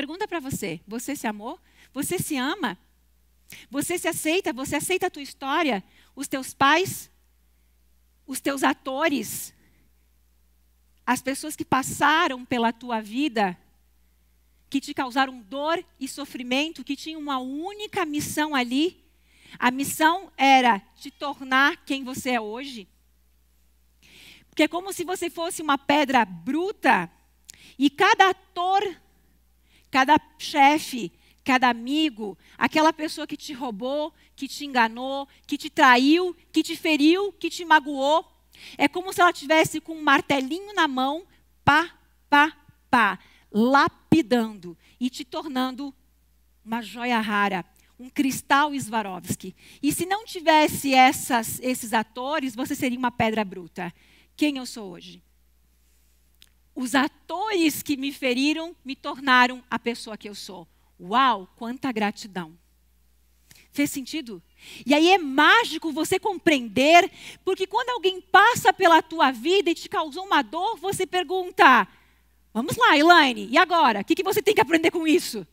Pergunta para você: você se amou? Você se ama? Você se aceita? Você aceita a tua história? Os teus pais? Os teus atores? As pessoas que passaram pela tua vida? Que te causaram dor e sofrimento? Que tinham uma única missão ali? A missão era te tornar quem você é hoje? Porque é como se você fosse uma pedra bruta e cada ator cada chefe, cada amigo, aquela pessoa que te roubou, que te enganou, que te traiu, que te feriu, que te magoou. É como se ela tivesse com um martelinho na mão, pá, pá, pá, lapidando e te tornando uma joia rara, um cristal Swarovski. E se não tivesse essas, esses atores, você seria uma pedra bruta. Quem eu sou hoje? Os atores que me feriram me tornaram a pessoa que eu sou. Uau, quanta gratidão. Fez sentido? E aí é mágico você compreender, porque quando alguém passa pela tua vida e te causou uma dor, você pergunta: Vamos lá, Elaine, e agora? O que, que você tem que aprender com isso?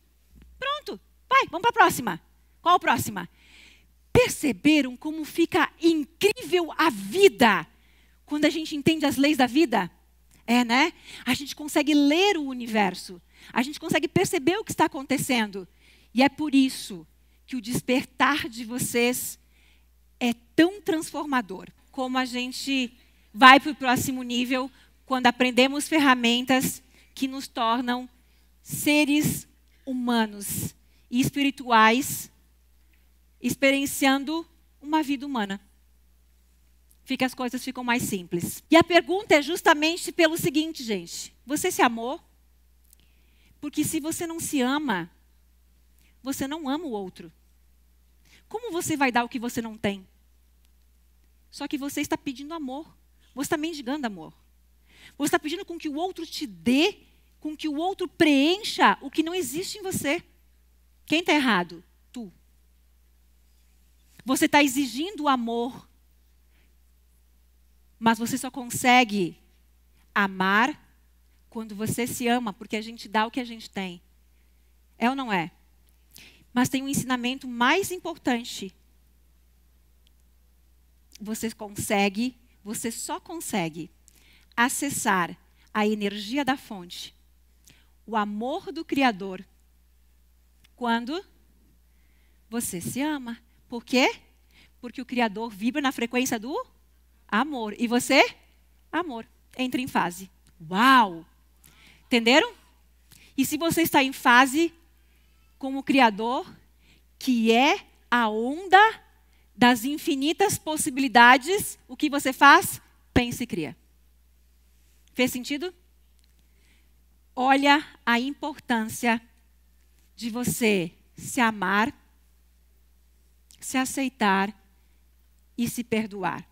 Pronto, vai, vamos para a próxima. Qual a próxima? Perceberam como fica incrível a vida quando a gente entende as leis da vida? É, né? A gente consegue ler o universo. A gente consegue perceber o que está acontecendo. E é por isso que o despertar de vocês é tão transformador. Como a gente vai para o próximo nível quando aprendemos ferramentas que nos tornam seres humanos e espirituais, experienciando uma vida humana fica as coisas ficam mais simples. E a pergunta é justamente pelo seguinte, gente: você se amou? Porque se você não se ama, você não ama o outro. Como você vai dar o que você não tem? Só que você está pedindo amor. Você está mendigando amor. Você está pedindo com que o outro te dê, com que o outro preencha o que não existe em você. Quem está errado? Tu. Você está exigindo amor mas você só consegue amar quando você se ama, porque a gente dá o que a gente tem. É ou não é? Mas tem um ensinamento mais importante. Você consegue, você só consegue acessar a energia da fonte, o amor do Criador, quando você se ama. Por quê? Porque o Criador vibra na frequência do amor. E você? Amor. Entre em fase. Uau! Entenderam? E se você está em fase com o Criador, que é a onda das infinitas possibilidades, o que você faz? Pensa e cria. Fez sentido? Olha a importância de você se amar, se aceitar e se perdoar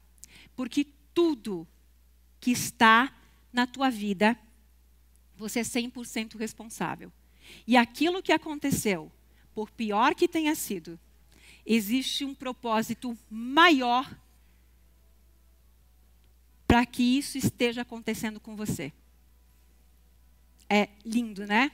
porque tudo que está na tua vida, você é 100% responsável. E aquilo que aconteceu, por pior que tenha sido, existe um propósito maior para que isso esteja acontecendo com você. É lindo, né?